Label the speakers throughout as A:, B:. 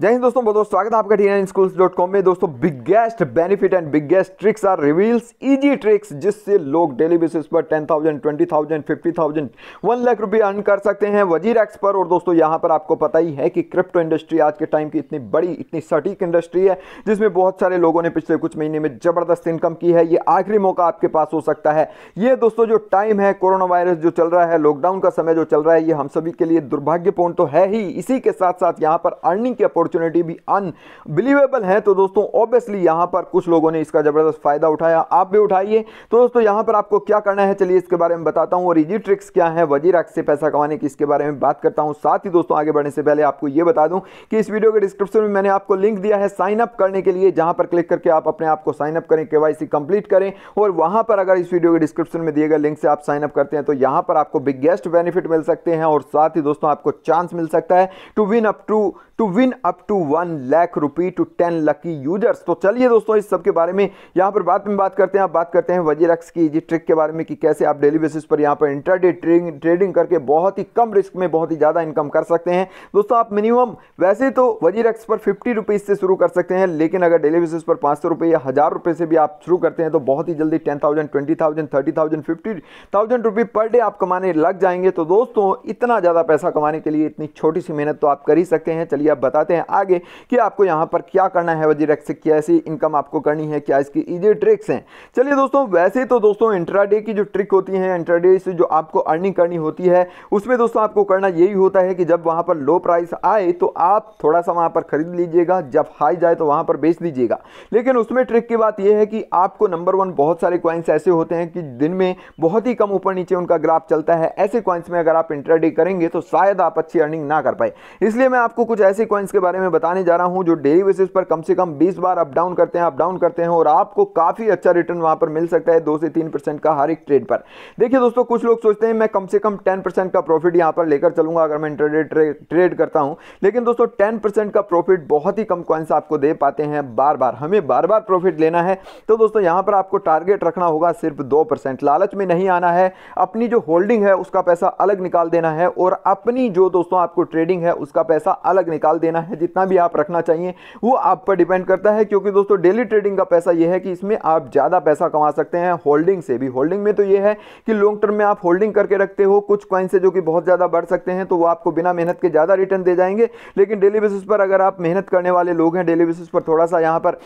A: जय हिंद दोस्तों बहुत स्वागत है आपका टीन स्कूल डॉट कॉम में दोस्तों biggest benefit and biggest tricks are reveals easy tricks जिससे लोग डेली बेसिस पर ten thousand twenty thousand fifty thousand one lakh रुपए अर्न कर सकते हैं वजीर एक्स पर और दोस्तों यहाँ पर आपको पता ही है कि क्रिप्टो इंडस्ट्री आज के टाइम की इतनी बड़ी इतनी सटीक इंडस्ट्री है जिसमें बहुत सारे लोगों ने पिछले कुछ महीने में ज़बरदस्त इनकम की है ये आखिरी मौका आपके पास हो सकता है ये दोस्तों जो टाइम है कोरोना वायरस जो चल रहा है लॉकडाउन का समय जो चल रहा है ये हम सभी के लिए दुर्भाग्यपूर्ण तो है ही इसी के साथ साथ यहाँ पर अर्निंग के अपॉर्चुनिटी भी अनबिलीवेबल है तो दोस्तों ऑब्वियसली यहां पर कुछ लोगों ने इसका ज़बरदस्त फ़ायदा उठाया आप भी उठाइए तो दोस्तों यहां पर आपको क्या करना है चलिए इसके बारे में बताता हूं और इजी ट्रिक्स क्या है वजीर से पैसा कमाने की इसके बारे में बात करता हूं साथ ही दोस्तों आगे बढ़ने से पहले आपको यह बता दूं कि इस वीडियो के डिस्क्रिप्शन में मैंने आपको लिंक दिया है साइन अप करने के लिए जहां पर क्लिक करके आप अपने आप को साइन अप करें केवाईसी कंप्लीट करें और वहां पर अगर इस वीडियो के डिस्क्रिप्शन में दिए गए लिंक से आप साइन अप करते हैं तो यहां पर आपको बिगेस्ट बेनिफिट मिल सकते हैं और साथ ही दोस्तों आपको चांस मिल सकता है to win up to to win up up to one lakh rupee to ten lucky users तो चलिए दोस्तों इस सब के बारे में यहाँ पर बात में बात करते हैं आप बात करते हैं रक्स की ट्रिक के बारे में कि कैसे आप डेली बेसिस पर यहाँ पर इंटरडे ट्रेडिंग ट्रेडिंग करके बहुत ही कम रिस्क में बहुत ही ज़्यादा इनकम कर सकते हैं दोस्तों आप मिनिमम वैसे तो वजीरक्स पर फिफ्टी रुपीज़ से शुरू कर सकते हैं लेकिन अगर डेली बेसिस पर पाँच सौ या हज़ार रुपये से भी आप शुरू करते हैं तो बहुत ही जल्दी ten thousand twenty thousand thirty thousand fifty thousand रुपये पर डे आप कमाने लग जाएंगे तो दोस्तों इतना ज़्यादा पैसा कमाने के लिए इतनी छोटी सी मेहनत तो आप कर ही सकते हैं चलिए आप बताते हैं हैं आगे कि आपको यहाँ पर क्या करना है वजीर एक्स से कैसी इनकम आपको करनी है क्या इसकी ईजी ट्रिक्स हैं चलिए दोस्तों वैसे तो दोस्तों इंट्राडे की जो ट्रिक होती है इंट्राडे से जो आपको अर्निंग करनी होती है उसमें दोस्तों आपको करना यही होता है कि जब वहाँ पर लो प्राइस आए तो आप थोड़ा सा वहाँ पर खरीद लीजिएगा जब हाई जाए तो वहाँ पर बेच दीजिएगा लेकिन उसमें ट्रिक की बात यह है कि आपको नंबर वन बहुत सारे क्वाइंस ऐसे होते हैं कि दिन में बहुत ही कम ऊपर नीचे उनका ग्राफ चलता है ऐसे क्वाइंस में अगर आप इंट्राडे करेंगे तो शायद आप अच्छी अर्निंग ना कर पाए इसलिए मैं आपको कुछ ऐसे क्वाइंस के बारे बारे में बताने जा रहा हूँ जो डेली बेसिस पर कम से कम 20 बार अप डाउन करते हैं अप डाउन करते हैं और आपको काफ़ी अच्छा रिटर्न वहां पर मिल सकता है दो से तीन परसेंट का हर एक ट्रेड पर देखिए दोस्तों कुछ लोग सोचते हैं मैं कम से कम टेन परसेंट का प्रॉफिट यहां पर लेकर चलूंगा अगर मैं इंटरडे ट्रेड करता हूं लेकिन दोस्तों टेन परसेंट का प्रॉफिट बहुत ही कम कॉइन्स आपको दे पाते हैं बार बार हमें बार बार प्रॉफिट लेना है तो दोस्तों यहां पर आपको टारगेट रखना होगा सिर्फ दो लालच में नहीं आना है अपनी जो होल्डिंग है उसका पैसा अलग निकाल देना है और अपनी जो दोस्तों आपको ट्रेडिंग है उसका पैसा अलग निकाल देना है जितना भी आप रखना चाहिए वो आप पर डिपेंड करता है क्योंकि दोस्तों डेली ट्रेडिंग का पैसा ये है कि इसमें आप ज़्यादा पैसा कमा सकते हैं होल्डिंग से भी होल्डिंग में तो ये है कि लॉन्ग टर्म में आप होल्डिंग करके रखते हो कुछ क्वाइन से जो कि बहुत ज़्यादा बढ़ सकते हैं तो वो आपको बिना मेहनत के ज़्यादा रिटर्न दे जाएंगे लेकिन डेली बेसिस पर अगर आप मेहनत करने वाले लोग हैं डेली बेसिस पर थोड़ा सा यहाँ पर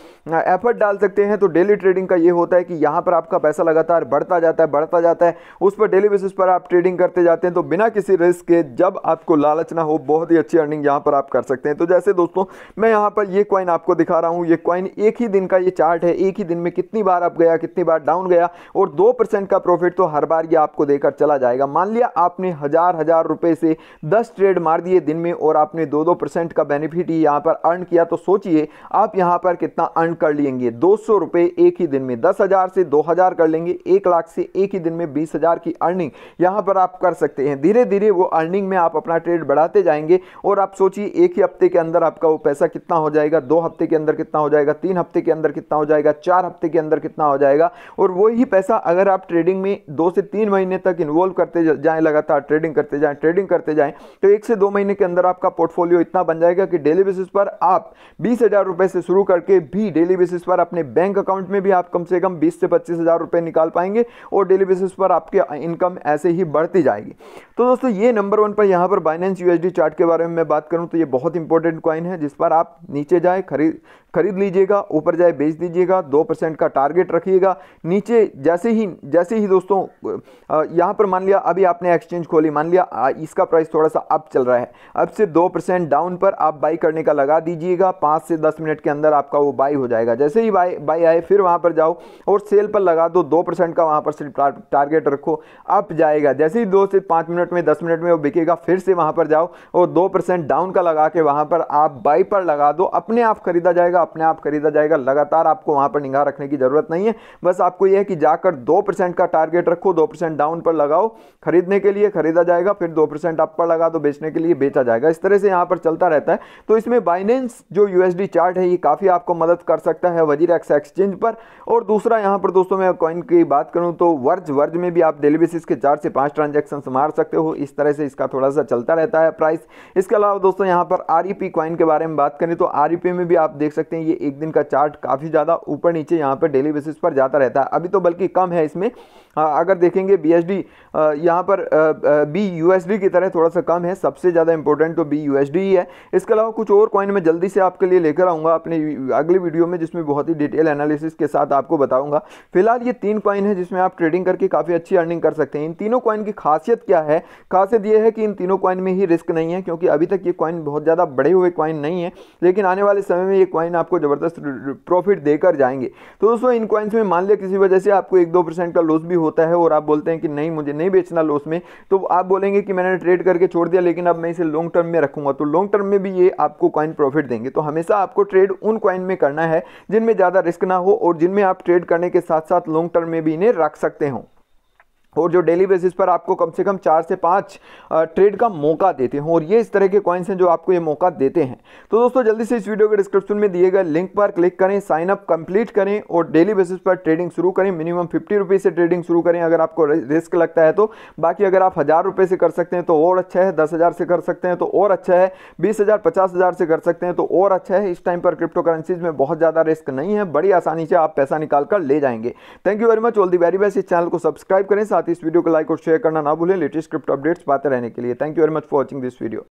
A: एफर्ट डाल सकते हैं तो डेली ट्रेडिंग का ये होता है कि यहाँ पर आपका पैसा लगातार बढ़ता जाता है बढ़ता जाता है उस पर डेली बेसिस पर आप ट्रेडिंग करते जाते हैं तो बिना किसी रिस्क के जब आपको लालच ना हो बहुत ही अच्छी अर्निंग यहाँ पर आप कर सकते हैं तो जैसे जैसे दोस्तों मैं यहाँ पर ये क्वाइन आपको दिखा रहा हूँ ये क्वाइन एक ही दिन का ये चार्ट है एक ही दिन में कितनी बार अप गया कितनी बार डाउन गया और दो परसेंट का प्रॉफिट तो हर बार ये आपको देकर चला जाएगा मान लिया आपने हज़ार हज़ार रुपये से दस ट्रेड मार दिए दिन में और आपने दो दो परसेंट का बेनिफिट ही यहाँ पर अर्न किया तो सोचिए आप यहाँ पर कितना अर्न कर लेंगे दो सौ एक ही दिन में दस हज़ार से दो हज़ार कर लेंगे एक लाख से एक ही दिन में बीस हज़ार की अर्निंग यहाँ पर आप कर सकते हैं धीरे धीरे वो अर्निंग में आप अपना ट्रेड बढ़ाते जाएंगे और आप सोचिए एक ही हफ्ते के अंदर अंदर आपका वो पैसा कितना हो जाएगा दो हफ्ते के अंदर कितना हो जाएगा तीन हफ्ते के अंदर कितना हो जाएगा चार हफ्ते के अंदर कितना हो जाएगा और वही पैसा अगर आप ट्रेडिंग में दो से तीन महीने तक इन्वॉल्व करते जाएँ लगातार ट्रेडिंग करते जाएँ ट्रेडिंग करते जाएँ तो एक से दो महीने के अंदर आपका पोर्टफोलियो इतना बन जाएगा कि डेली बेसिस पर आप बीस से शुरू करके भी डेली बेसिस पर अपने बैंक अकाउंट में भी आप कम से कम बीस से पच्चीस हज़ार निकाल पाएंगे और डेली बेसिस पर आपके इनकम ऐसे ही बढ़ती जाएगी तो दोस्तों ये नंबर वन पर यहाँ पर बाइनेंस यूएसडी चार्ट के बारे में मैं बात करूँ तो ये बहुत इंपॉर्टेंट परसेंट क्वाइन है जिस पर आप नीचे जाए खरीद खरीद लीजिएगा ऊपर जाए बेच दीजिएगा दो परसेंट का टारगेट रखिएगा नीचे जैसे ही जैसे ही दोस्तों यहाँ पर मान लिया अभी आपने एक्सचेंज खोली मान लिया इसका प्राइस थोड़ा सा अप चल रहा है अब से दो परसेंट डाउन पर आप बाई करने का लगा दीजिएगा पाँच से दस मिनट के अंदर आपका वो बाई हो जाएगा जैसे ही बाई बाई आए फिर वहाँ पर जाओ और सेल पर लगा दो दो परसेंट का वहाँ पर सिर्फ टारगेट रखो अप जाएगा जैसे ही दो से पाँच मिनट में दस मिनट में वो बिकेगा फिर से वहाँ पर जाओ और दो डाउन का लगा के वहाँ पर आप बाई पर लगा दो अपने आप खरीदा जाएगा अपने आप खरीदा जाएगा लगातार आपको वहां पर निगाह रखने की ज़रूरत नहीं है बस आपको यह है कि जाकर दो परसेंट का टारगेट रखो दो परसेंट डाउन पर लगाओ खरीदने के लिए खरीदा जाएगा फिर दो परसेंट अप पर लगा दो बेचने के लिए बेचा जाएगा इस तरह से यहां पर चलता रहता है तो इसमें बाइनेंस जो यूएसडी चार्ट है ये काफ़ी आपको मदद कर सकता है वजीर एक्स एक्सचेंज पर और दूसरा यहां पर दोस्तों मैं कॉइन की बात करूं तो वर्ज वर्ज में भी आप डेली बेसिस के चार से पांच ट्रांजेक्शन मार सकते हो इस तरह से इसका थोड़ा सा चलता रहता है प्राइस इसके अलावा दोस्तों यहां पर आरईपी बिटकॉइन के बारे में बात करें तो आर e में भी आप देख सकते हैं ये एक दिन का चार्ट काफ़ी ज़्यादा ऊपर नीचे यहाँ पर डेली बेसिस पर जाता रहता है अभी तो बल्कि कम है इसमें अगर देखेंगे बी एस डी यहाँ पर बी यू एस डी की तरह थोड़ा सा कम है सबसे ज़्यादा इंपॉर्टेंट तो बी यू एस डी ही है इसके अलावा कुछ और कॉइन मैं जल्दी से आपके लिए लेकर आऊँगा अपने अगली वीडियो में जिसमें बहुत ही डिटेल एनालिसिस के साथ आपको बताऊँगा फिलहाल ये तीन कॉइन है जिसमें आप ट्रेडिंग करके काफ़ी अच्छी अर्निंग कर सकते हैं इन तीनों कॉइन की खासियत क्या है खासियत ये है कि इन तीनों कॉइन में ही रिस्क नहीं है क्योंकि अभी तक ये कॉइन बहुत ज़्यादा बड़े हुए हुए क्वाइन नहीं है लेकिन आने वाले समय में ये क्वाइन आपको ज़बरदस्त प्रॉफिट देकर जाएंगे तो दोस्तों इन क्वाइंस में मान लिया किसी वजह से आपको एक दो परसेंट का लॉस भी होता है और आप बोलते हैं कि नहीं मुझे नहीं बेचना लॉस में तो आप बोलेंगे कि मैंने ट्रेड करके छोड़ दिया लेकिन अब मैं इसे लॉन्ग टर्म में रखूंगा तो लॉन्ग टर्म में भी ये आपको क्वाइन प्रॉफिट देंगे तो हमेशा आपको ट्रेड उन क्वाइन में करना है जिनमें ज़्यादा रिस्क ना हो और जिनमें आप ट्रेड करने के साथ साथ लॉन्ग टर्म में भी इन्हें रख सकते हो और जो डेली बेसिस पर आपको कम से कम चार से पाँच ट्रेड का मौका देते हैं और ये इस तरह के कॉइन्स हैं जो आपको ये मौका देते हैं तो दोस्तों जल्दी से इस वीडियो के डिस्क्रिप्शन में दिए गए लिंक पर क्लिक करें साइन अप कंप्लीट करें और डेली बेसिस पर ट्रेडिंग शुरू करें मिनिमम फिफ्टी रुपीज़ से ट्रेडिंग शुरू करें अगर आपको रिस्क लगता है तो बाकी अगर आप हज़ार रुपये से कर सकते हैं तो और अच्छा है दस हज़ार से कर सकते हैं तो और अच्छा है बीस हज़ार पचास हज़ार से कर सकते हैं तो और अच्छा है इस टाइम पर क्रिप्टो करेंसीज में बहुत ज़्यादा रिस्क नहीं है बड़ी आसानी से आप पैसा निकाल कर ले जाएंगे thank you very much all the very best इस चैनल को सब्सक्राइब करें साथ इस वीडियो को लाइक और शेयर करना ना भूलें लेटेस्ट क्रिप्टो अपडेट्स पाते रहने के लिए thank you very much for watching this video